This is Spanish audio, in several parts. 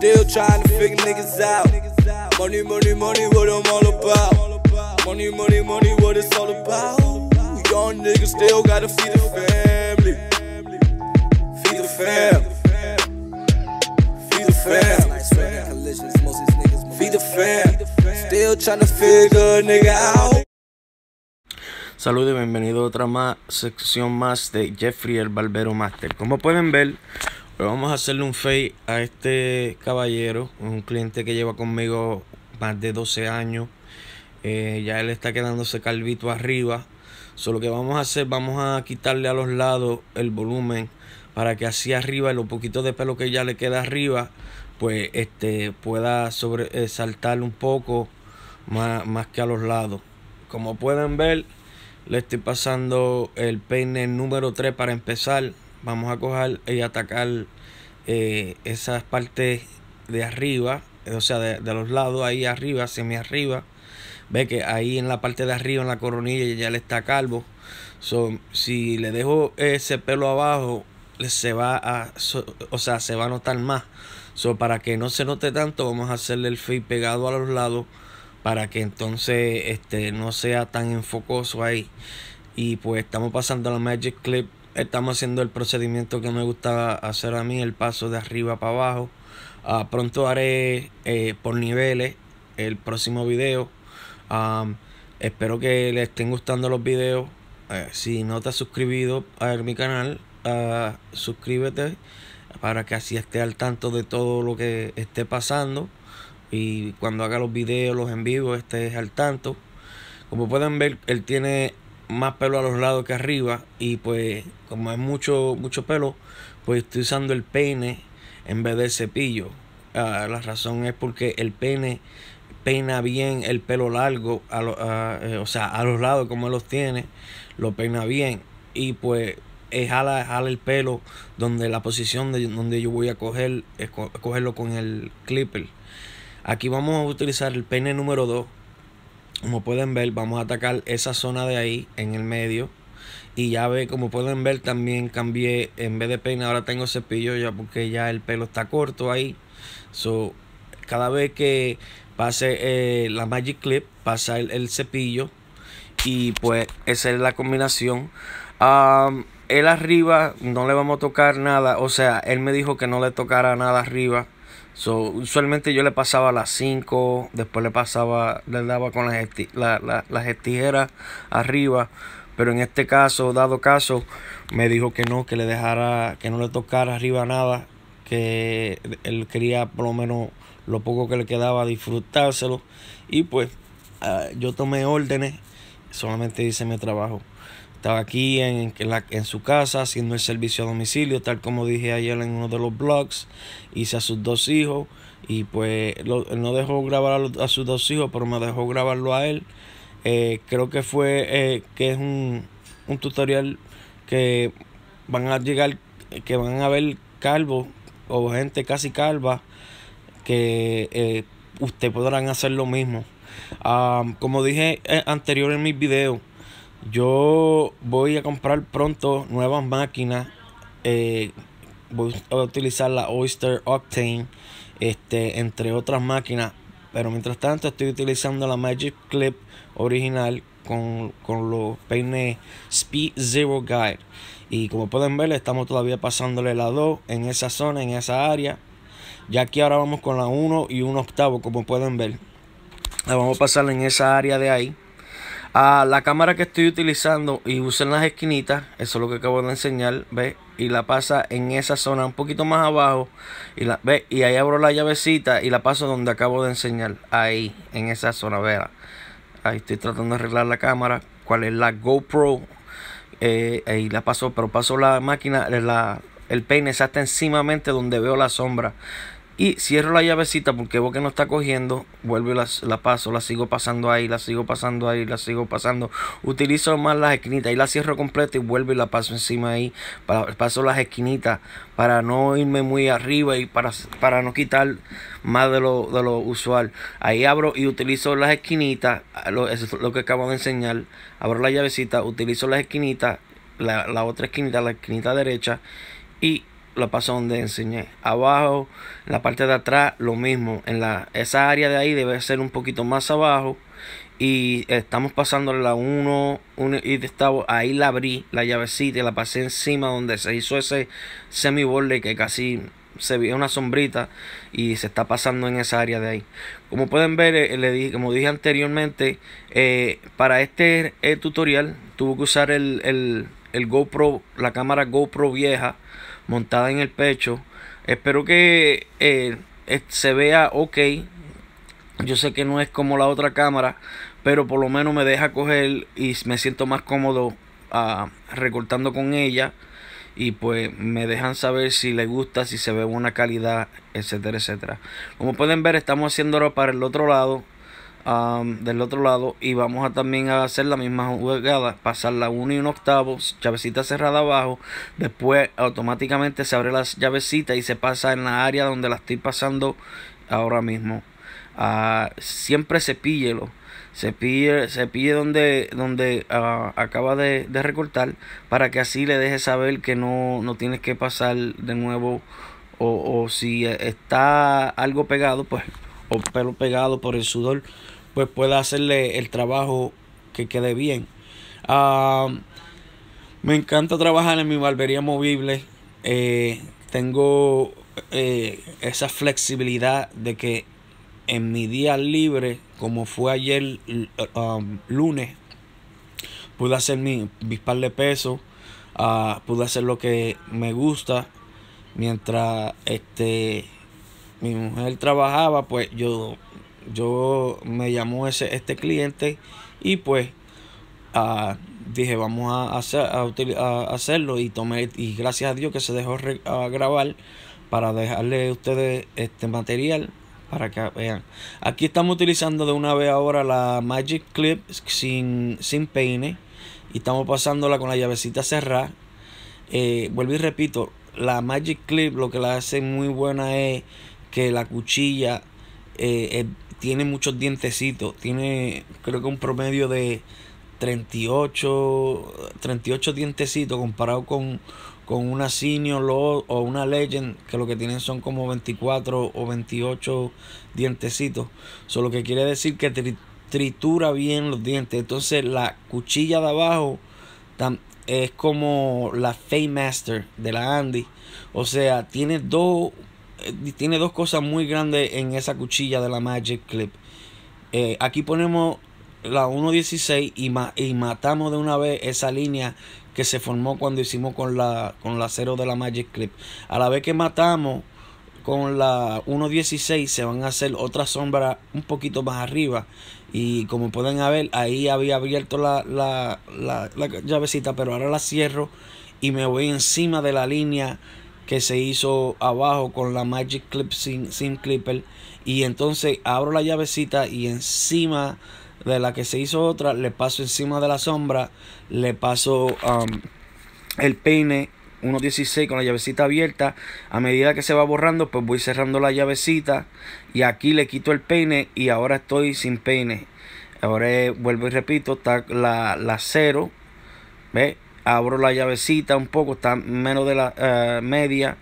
Still trying to figure niggas out. Money, money, money, what I'm all about. Money, money, money, what it's all about. Young niggas still gotta feed the family. Feed the fam. Feed the fam. Feed the fam. Still trying to figure a nigga out. Saludos y bienvenido a otra más, sección más de Jeffrey el Barbero Master. Como pueden ver, pues vamos a hacerle un fade a este caballero, un cliente que lleva conmigo más de 12 años. Eh, ya él está quedándose calvito arriba. Solo que vamos a hacer, vamos a quitarle a los lados el volumen para que así arriba, lo poquito de pelo que ya le queda arriba, pues este pueda eh, saltar un poco más, más que a los lados. Como pueden ver, le estoy pasando el peine número 3 para empezar vamos a coger y atacar eh, esas partes de arriba, eh, o sea, de, los lados, ahí arriba, semi arriba. Ve que ahí en la parte de arriba, en la coronilla, ya le está calvo. son si le dejo ese pelo abajo, se va a, o sea, se va a notar más. para que no se note tanto, vamos a hacerle el fade pegado a los lados para que entonces este, no sea tan enfocoso ahí. Y pues estamos pasando a la Magic Clip estamos haciendo el procedimiento que me gusta hacer a mí, el paso de arriba para abajo. Ah, pronto haré eh, por niveles el próximo video. Ah, espero que les estén gustando los videos. Eh, si no te has suscribido a mi canal, ah, suscríbete para que así esté al tanto de todo lo que esté pasando. Y cuando haga los videos, los en vivo, estés al tanto. Como pueden ver, él tiene más pelo a los lados que arriba y pues como es mucho, mucho pelo, pues estoy usando el peine en vez del cepillo. Ah, la razón es porque el peine peina bien el pelo largo, a eh, o sea, a los lados como él los tiene, lo peina bien y pues eh, jala, jala, el pelo donde la posición de, donde yo voy a coger, es eh, cogerlo con el clipper. Aquí vamos a utilizar el peine número 2 como pueden ver, vamos a atacar esa zona de ahí en el medio. Y ya ve, como pueden ver, también cambié, en vez de peine, ahora tengo cepillo ya porque ya el pelo está corto ahí. So, cada vez que pase eh, la Magic Clip, pasa el, cepillo. Y pues esa es la combinación. El él arriba no le vamos a tocar nada. O sea, él me dijo que no le tocara nada arriba. So, usualmente yo le pasaba las 5, después le pasaba, le daba con las, la, arriba, pero en este caso, dado caso, me dijo que no, que le dejara, que no le tocara arriba nada, que él quería por lo menos lo poco que le quedaba disfrutárselo y pues ah, yo tomé órdenes, solamente hice mi trabajo. Estaba aquí en, su casa haciendo el servicio a domicilio, tal como dije ayer en uno de los blogs. Hice a sus dos hijos y pues no dejó grabar a, sus dos hijos, pero me dejó grabarlo a él. Eh, creo que fue eh, que es un, tutorial que van a llegar, que van a ver calvos o gente casi calva, que eh, usted podrán hacer lo mismo. Ah, como dije eh, anterior en mis videos, yo voy a comprar pronto nuevas máquinas. Eh, voy a utilizar la Oyster Octane, este, entre otras máquinas. Pero mientras tanto estoy utilizando la Magic Clip original con, los peines Speed Zero Guide. Y como pueden ver, estamos todavía pasándole la 2 en esa zona, en esa área. Ya que ahora vamos con la 1 y un octavo, como pueden ver. La vamos a pasar en esa área de ahí a la cámara que estoy utilizando y usen las esquinitas, eso es lo que acabo de enseñar, ve Y la pasa en esa zona un poquito más abajo y la ve y ahí abro la llavecita y la paso donde acabo de enseñar, ahí en esa zona, vea. Ahí estoy tratando de arreglar la cámara, cuál es la GoPro eh, ahí la paso, pero paso la máquina, la, el peine está encimamente donde veo la sombra y cierro la llavecita porque veo que no está cogiendo vuelvo la, paso la sigo pasando ahí la sigo pasando ahí la sigo pasando utilizo más las esquinitas y la cierro completa y vuelvo y la paso encima ahí paso las esquinitas para no irme muy arriba y para, para no quitar más de lo, usual ahí abro y utilizo las esquinitas lo, es lo que acabo de enseñar abro la llavecita utilizo las esquinitas la, la otra esquinita la esquinita derecha y la paso donde enseñé. Abajo, la parte de atrás, lo mismo. En la, esa área de ahí debe ser un poquito más abajo. Y estamos pasando la 1, y estaba, ahí la abrí, la llavecita, y la pasé encima donde se hizo ese semi borde que casi se vio una sombrita y se está pasando en esa área de ahí. Como pueden ver, eh, le dije, como dije anteriormente, eh, para este eh, tutorial tuvo que usar el, el, el GoPro, la cámara GoPro vieja montada en el pecho. Espero que eh, se vea ok. Yo sé que no es como la otra cámara, pero por lo menos me deja coger y me siento más cómodo ah, recortando con ella. Y pues me dejan saber si le gusta, si se ve buena calidad, etcétera, etcétera. Como pueden ver, estamos haciéndolo para el otro lado del otro lado y vamos a también a hacer la misma jugada, pasar la 1 y un octavo, llavecita cerrada abajo, después automáticamente se abre la llavecita y se pasa en la área donde la estoy pasando ahora mismo. Ah, siempre cepíllelo cepille, cepille donde, donde ah, acaba de, recortar para que así le deje saber que no, tienes que pasar de nuevo o, o si e, está algo pegado pues o pelo pegado por el sudor, pues pueda hacerle el trabajo que quede bien. Ah, me encanta trabajar en mi barbería movible. Eh, tengo eh, esa flexibilidad de que en mi día libre, como fue ayer um, lunes, pude hacer mi, mis de pesos, ah, pude hacer lo que me gusta, mientras este mi mujer trabajaba, pues yo, yo me llamó ese, este cliente y pues ah, dije vamos a, hacerlo y tomé y gracias a Dios que se dejó grabar para dejarle a ustedes este material para que vean. Aquí estamos utilizando de una vez ahora la Magic Clip sin, sin peine y estamos pasándola con la llavecita cerrada. Eh, vuelvo y repito, la Magic Clip lo que la hace muy buena es que la cuchilla eh, eh, tiene muchos dientecitos, tiene creo que un promedio de 38, 38 dientecitos comparado con, con una Senior o una Legend que lo que tienen son como 24 o 28 dientecitos. Eso lo que quiere decir que tritura bien los dientes. Entonces la cuchilla de abajo es como la master de la Andy. O sea, tiene dos eh, tiene dos cosas muy grandes en esa cuchilla de la Magic Clip. Eh, aquí ponemos la 1.16 y, y matamos de una vez esa línea que se formó cuando hicimos con la, con la 0 de la Magic Clip. A la vez que matamos con la 1.16 se van a hacer otras sombras un poquito más arriba. Y como pueden ver, ahí había abierto la, la, la, la llavecita, pero ahora la cierro y me voy encima de la línea que se hizo abajo con la Magic Clip Sim, Clipper. Y entonces abro la llavecita y encima de la que se hizo otra, le paso encima de la sombra, le paso um, el peine 1.16 con la llavecita abierta. A medida que se va borrando, pues voy cerrando la llavecita y aquí le quito el peine y ahora estoy sin peine. Ahora vuelvo y repito, está la, la 0, abro la llavecita un poco, está menos de la eh, media,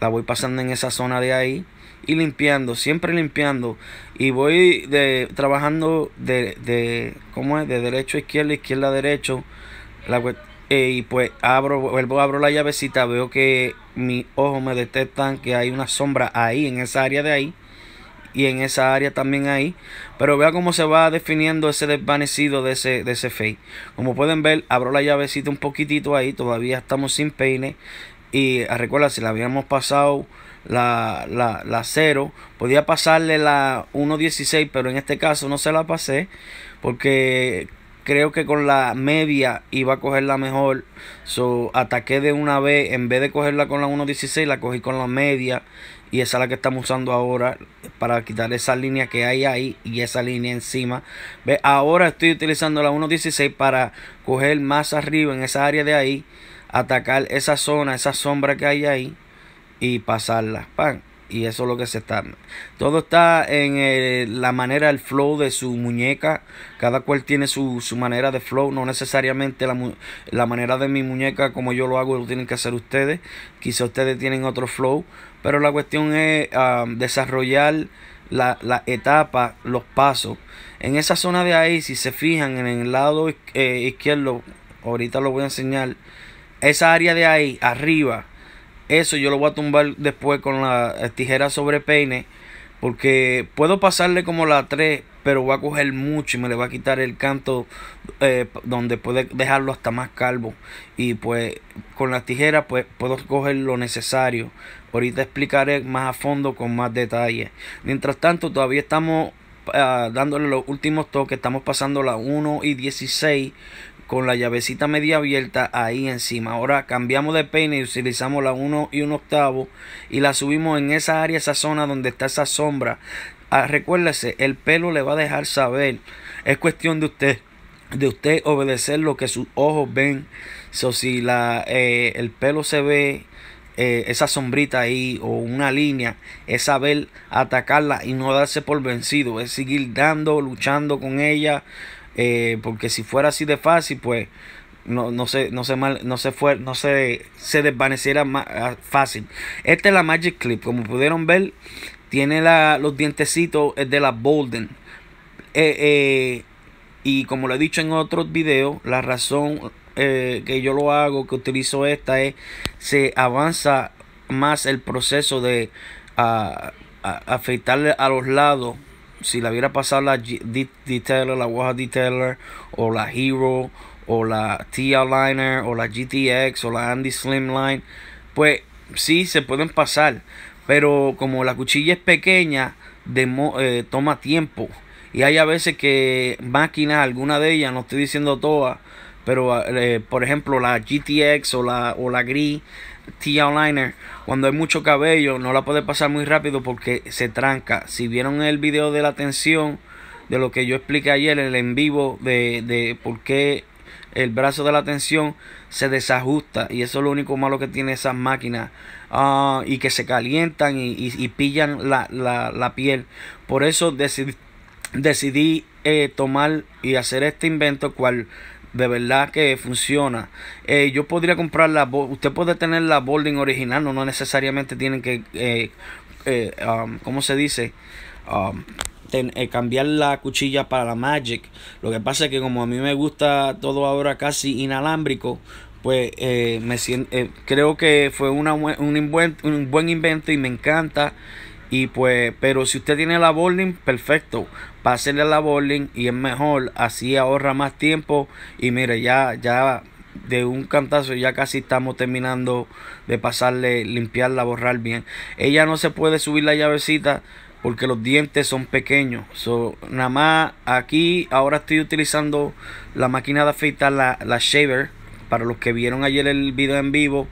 la voy pasando en esa zona de ahí y limpiando, siempre limpiando y voy de, trabajando de, de, es? De derecho a izquierda, izquierda a derecho, la, eh, y pues abro, vuelvo, abro la llavecita, veo que mis ojos me detectan que hay una sombra ahí, en esa área de ahí y en esa área también ahí. Pero vea cómo se va definiendo ese desvanecido de ese, de ese fade. Como pueden ver, abro la llavecita un poquitito ahí. Todavía estamos sin peine. Y ah, recuerda, si la habíamos pasado la, la, la 0, podía pasarle la 1.16, pero en este caso no se la pasé. Porque creo que con la media iba a cogerla mejor. So, ataqué de una vez. En vez de cogerla con la 1.16, la cogí con la media y esa es la que estamos usando ahora para quitar esa línea que hay ahí y esa línea encima ve ahora estoy utilizando la 1.16 para coger más arriba en esa área de ahí atacar esa zona esa sombra que hay ahí y pasarla pan y eso es lo que se está todo está en eh, la manera el flow de su muñeca cada cual tiene su, su manera de flow no necesariamente la, la manera de mi muñeca como yo lo hago lo tienen que hacer ustedes quizá ustedes tienen otro flow pero la cuestión es desarrollar la, etapa, los pasos. En esa zona de ahí, si se fijan en el lado eh, izquierdo, ahorita lo voy a enseñar. Esa área de ahí, arriba, eso yo lo voy a tumbar después con la tijera sobre peine. Porque puedo pasarle como la 3, pero va a coger mucho y me le va a quitar el canto eh, donde puede dejarlo hasta más calvo. Y pues con las tijeras pues, puedo coger lo necesario Ahorita explicaré más a fondo con más detalle. Mientras tanto, todavía estamos ah, dándole los últimos toques. Estamos pasando la 1 y 16 con la llavecita media abierta ahí encima. Ahora cambiamos de peine y utilizamos la 1 y 1 octavo y la subimos en esa área, esa zona donde está esa sombra. Ah, recuérdese, el pelo le va a dejar saber. Es cuestión de usted de usted obedecer lo que sus ojos ven. si la, eh, el pelo se ve eh, esa sombrita ahí o una línea, es saber atacarla y no darse por vencido, es seguir dando, luchando con ella, eh, porque si fuera así de fácil, pues no, no se, no mal, no se fue, no se, se desvaneciera más fácil. Esta es la Magic Clip, como pudieron ver, tiene los dientecitos, es de la Bolden. Eh, y como lo he dicho en otros videos, la razón eh, que yo lo hago, que utilizo esta, es se avanza más el proceso de afeitarle a los lados. Si la hubiera pasado la Guaja detailer, la o la Hero, o la T-Liner, o la GTX, o la Andy Slimline, pues sí se pueden pasar. Pero como la cuchilla es pequeña, eh, toma tiempo. Y hay a veces que máquinas, alguna de ellas, no estoy diciendo todas, pero, ah, eh, por ejemplo, la GTX o la, o la gris T-Outliner, cuando hay mucho cabello, no la puede pasar muy rápido porque se tranca. Si vieron el video de la tensión, de lo que yo expliqué ayer, el en vivo de, por qué el brazo de la tensión se desajusta y eso es lo único malo que tiene esas máquinas ah, y que se calientan y, y, pillan la, la, la, piel por eso decidí, eh, tomar y hacer este invento cual de verdad que funciona. Eh, yo podría comprar la usted puede tener la boarding original, no, necesariamente tienen que, eh, eh, um, ¿cómo se dice? Um, cambiar la cuchilla para la Magic. Lo que pasa es que como a mí me gusta todo ahora casi inalámbrico, pues me creo que fue un, buen, un buen invento y me encanta. Y pues, pero si usted tiene la bowling, perfecto a la bowling y es mejor, así ahorra más tiempo y mire, ya, ya de un cantazo ya casi estamos terminando de pasarle, limpiarla, borrar bien. Ella no se puede subir la llavecita porque los dientes son pequeños. So, nada más aquí ahora estoy utilizando la máquina de afeitar, la, la shaver. Para los que vieron ayer el video en vivo,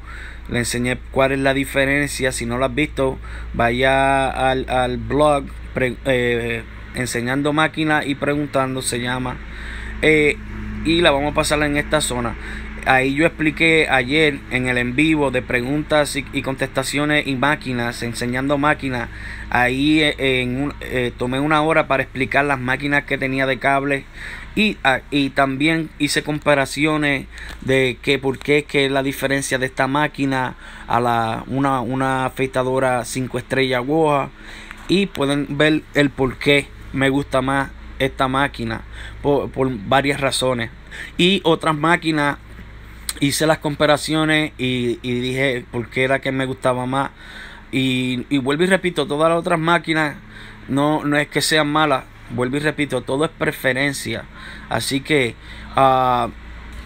le enseñé cuál es la diferencia. Si no lo has visto, vaya al, blog, eh, enseñando máquinas y preguntando se llama. Eh, y la vamos a pasar en esta zona. Ahí yo expliqué ayer en el en vivo de preguntas y, contestaciones y máquinas, enseñando máquinas. Ahí eh, en eh, tomé una hora para explicar las máquinas que tenía de cable. y, ah, también hice comparaciones de qué, por qué es que la diferencia de esta máquina a la, una, una afeitadora 5 estrellas Woha y pueden ver el por qué me gusta más esta máquina por, varias razones. Y otras máquinas hice las comparaciones y, dije por qué era que me gustaba más. Y, vuelvo y repito, todas las otras máquinas no, no es que sean malas. Vuelvo y repito, todo es preferencia. Así que, ah,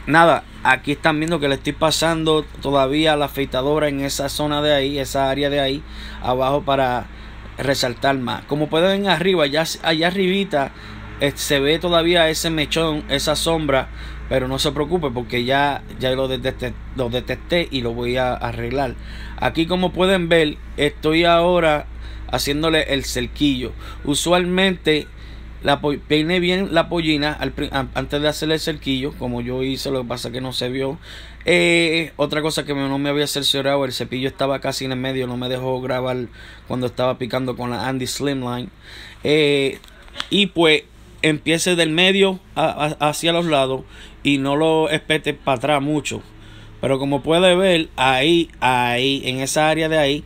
nada, aquí están viendo que le estoy pasando todavía la afeitadora en esa zona de ahí, esa área de ahí, abajo para resaltar más. Como pueden ver arriba, ya allá arribita eh, se ve todavía ese mechón, esa sombra, pero no se preocupe porque ya, ya lo, detecté, lo detecté y lo voy a arreglar. Aquí como pueden ver, estoy ahora haciéndole el cerquillo. Usualmente la peine bien la pollina antes de hacerle el cerquillo, como yo hice, lo que pasa que no se vio. Eh, otra cosa que no me había cerciorado, el cepillo estaba casi en el medio, no me dejó grabar cuando estaba picando con la Andy Slimline. Eh, y pues empiece del medio hacia los lados y no lo espete para atrás mucho. Pero como puede ver, ahí, ahí, en esa área de ahí,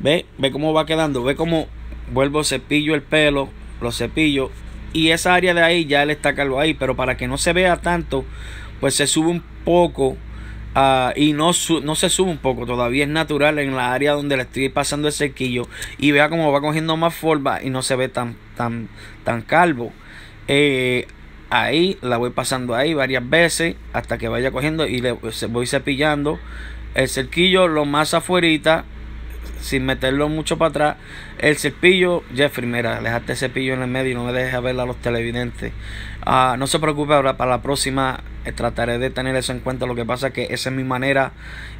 ve, ve cómo va quedando, ve cómo vuelvo, cepillo el pelo, lo cepillo y esa área de ahí ya él está calvo ahí, pero para que no se vea tanto, pues se sube un poco ah, y no, no se sube un poco, todavía es natural en la área donde le estoy pasando el cerquillo y vea cómo va cogiendo más forma y no se ve tan, tan, tan calvo. Eh, ahí la voy pasando ahí varias veces hasta que vaya cogiendo y le voy cepillando el cerquillo lo más afuerita sin meterlo mucho para atrás, el cepillo, Jeffrey, mira, dejaste el cepillo en el medio y no me dejes ver a los televidentes. Ah, no se preocupe, ahora para la próxima eh, trataré de tener eso en cuenta. Lo que pasa es que esa es mi manera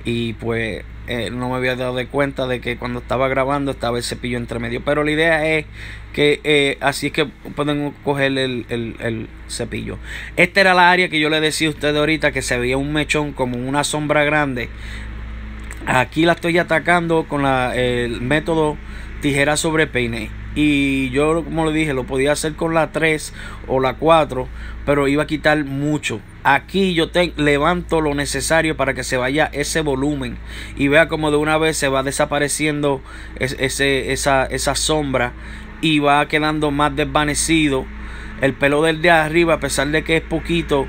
y pues eh, no me había dado de cuenta de que cuando estaba grabando estaba el cepillo entre medio. Pero la idea es que eh, así es que pueden coger el, el, cepillo. Esta era la área que yo le decía a ustedes ahorita que se veía un mechón como una sombra grande Aquí la estoy atacando con la, el método tijera sobre peine. Y yo, como le dije, lo podía hacer con la 3 o la 4, pero iba a quitar mucho. Aquí yo te levanto lo necesario para que se vaya ese volumen y vea como de una vez se va desapareciendo esa, sombra y va quedando más desvanecido. El pelo del de arriba, a pesar de que es poquito,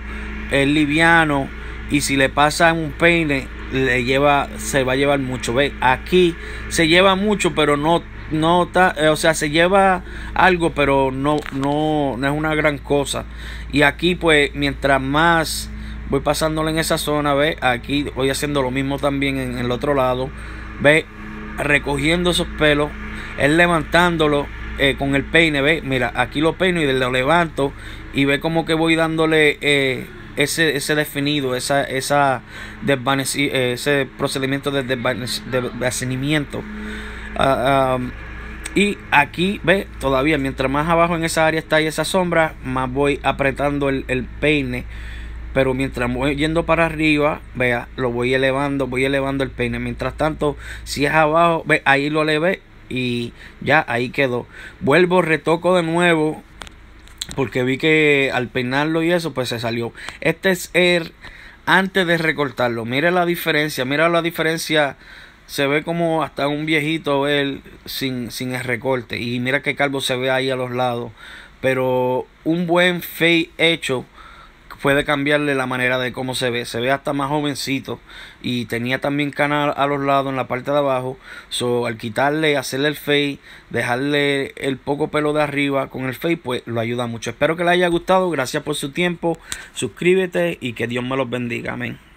es liviano y si le pasa un peine le lleva, se va a llevar mucho. ¿Ve? Aquí se lleva mucho, pero no, no eh, o sea, se lleva algo, pero no, no, no es una gran cosa. Y aquí, pues, mientras más voy pasándole en esa zona, ve, aquí voy haciendo lo mismo también en, el otro lado, ve, recogiendo esos pelos, es levantándolo eh, con el peine, ve, mira, aquí lo peino y lo levanto y ve como que voy dándole eh, ese, ese definido, esa, esa eh, ese procedimiento de desvanecimiento. Ah, y aquí, ve, todavía mientras más abajo en esa área está y esa sombra, más voy apretando el, el peine. Pero mientras voy yendo para arriba, vea, lo voy elevando, voy elevando el peine. Mientras tanto, si es abajo, ve, ahí lo elevé y ya ahí quedó. Vuelvo, retoco de nuevo porque vi que al peinarlo y eso, pues se salió. Este es el antes de recortarlo. Mira la diferencia, mira la diferencia. Se ve como hasta un viejito él sin, sin el recorte. Y mira qué calvo se ve ahí a los lados. Pero un buen fe hecho fue de cambiarle la manera de cómo se ve. Se ve hasta más jovencito y tenía también canal a los lados en la parte de abajo. So, al quitarle, hacerle el face dejarle el poco pelo de arriba con el face pues lo ayuda mucho. Espero que les haya gustado. Gracias por su tiempo. Suscríbete y que Dios me los bendiga. Amén.